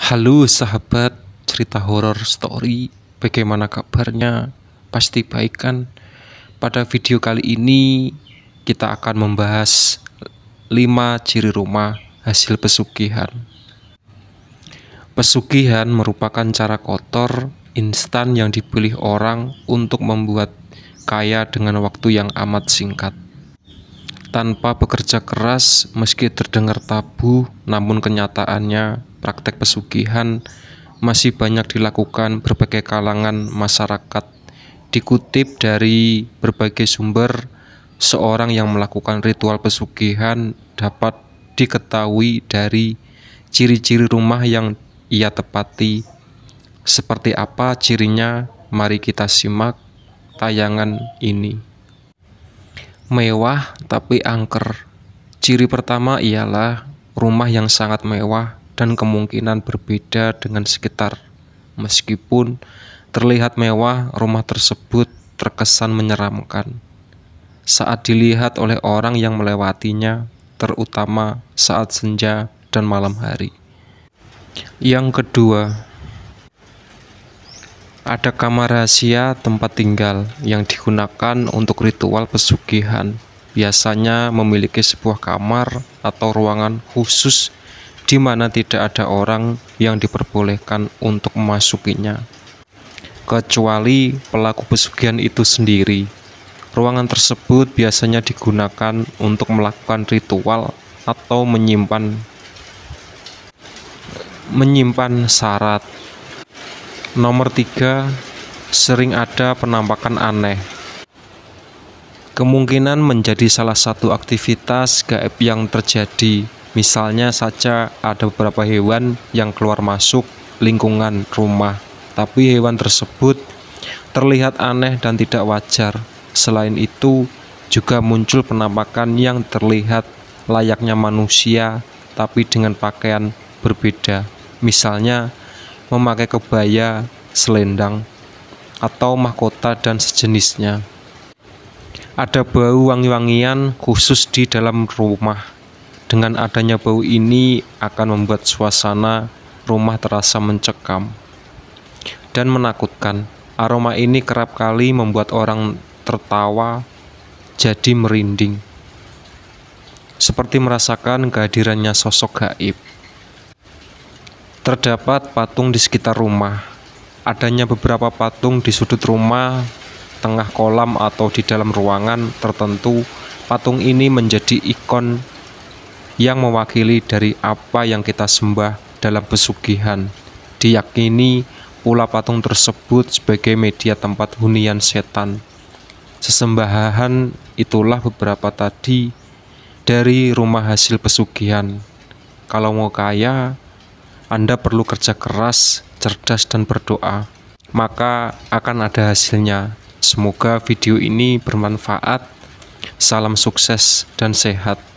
Halo sahabat cerita horor story, bagaimana kabarnya? Pasti baik kan? Pada video kali ini kita akan membahas 5 ciri rumah hasil pesugihan. Pesugihan merupakan cara kotor instan yang dipilih orang untuk membuat kaya dengan waktu yang amat singkat. Tanpa bekerja keras, meski terdengar tabu, namun kenyataannya praktek pesugihan masih banyak dilakukan berbagai kalangan masyarakat. Dikutip dari berbagai sumber, seorang yang melakukan ritual pesugihan dapat diketahui dari ciri-ciri rumah yang ia tepati. Seperti apa cirinya? Mari kita simak tayangan ini. Mewah tapi angker. Ciri pertama ialah rumah yang sangat mewah dan kemungkinan berbeda dengan sekitar. Meskipun terlihat mewah, rumah tersebut terkesan menyeramkan saat dilihat oleh orang yang melewatinya, terutama saat senja dan malam hari. Yang kedua, ada kamar rahasia tempat tinggal yang digunakan untuk ritual pesugihan. Biasanya memiliki sebuah kamar atau ruangan khusus di mana tidak ada orang yang diperbolehkan untuk memasukinya, kecuali pelaku pesugihan itu sendiri. Ruangan tersebut biasanya digunakan untuk melakukan ritual atau menyimpan menyimpan syarat. Nomor tiga, sering ada penampakan aneh. Kemungkinan menjadi salah satu aktivitas gaib yang terjadi Misalnya saja ada beberapa hewan yang keluar masuk lingkungan rumah, tapi hewan tersebut terlihat aneh dan tidak wajar. Selain itu, juga muncul penampakan yang terlihat layaknya manusia, tapi dengan pakaian berbeda. Misalnya, memakai kebaya, selendang, atau mahkota dan sejenisnya. Ada bau wangi-wangian khusus di dalam rumah dengan adanya bau ini akan membuat suasana rumah terasa mencekam dan menakutkan. Aroma ini kerap kali membuat orang tertawa jadi merinding. Seperti merasakan kehadirannya sosok gaib. Terdapat patung di sekitar rumah. Adanya beberapa patung di sudut rumah, tengah kolam atau di dalam ruangan tertentu. Patung ini menjadi ikon yang mewakili dari apa yang kita sembah dalam pesugihan. Diyakini pula patung tersebut sebagai media tempat hunian setan. Sesembahan itulah beberapa tadi dari rumah hasil pesugihan. Kalau mau kaya, Anda perlu kerja keras, cerdas, dan berdoa. Maka akan ada hasilnya. Semoga video ini bermanfaat. Salam sukses dan sehat.